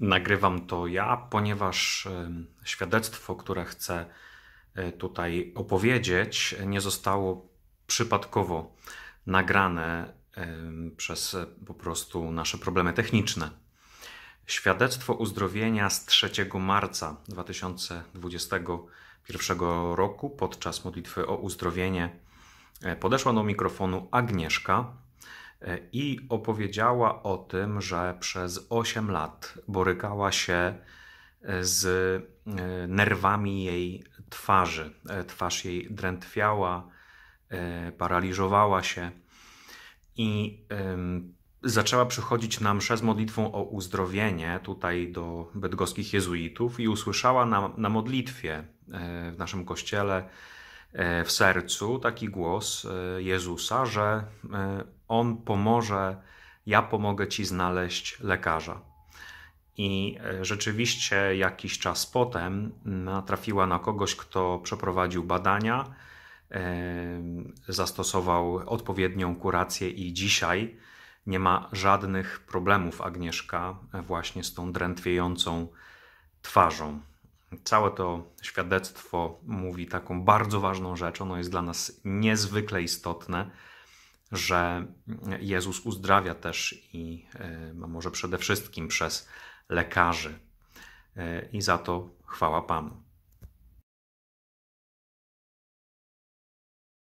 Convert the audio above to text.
Nagrywam to ja, ponieważ świadectwo, które chcę e, tutaj opowiedzieć, nie zostało przypadkowo nagrane przez e, po prostu nasze problemy techniczne. Świadectwo uzdrowienia z 3 marca 2021 roku podczas modlitwy o uzdrowienie e, podeszła do mikrofonu Agnieszka, i opowiedziała o tym, że przez 8 lat borykała się e, z e, nerwami jej twarzy. E, twarz jej drętwiała, paraliżowała się i zaczęła przychodzić na mszę z modlitwą o uzdrowienie tutaj do bydgoskich jezuitów i usłyszała na, na modlitwie w naszym kościele E, w sercu taki głos e, Jezusa, że e, On pomoże, ja pomogę Ci znaleźć lekarza. I rzeczywiście jakiś czas potem natrafiła na kogoś, kto przeprowadził badania, zastosował odpowiednią kurację i dzisiaj nie ma żadnych problemów Agnieszka właśnie z tą drętwiejącą twarzą całe to świadectwo mówi taką bardzo ważną rzecz. Ono jest dla nas niezwykle istotne, że Jezus uzdrawia też i e, no może przede wszystkim przez lekarzy. E, I za to chwała Panu.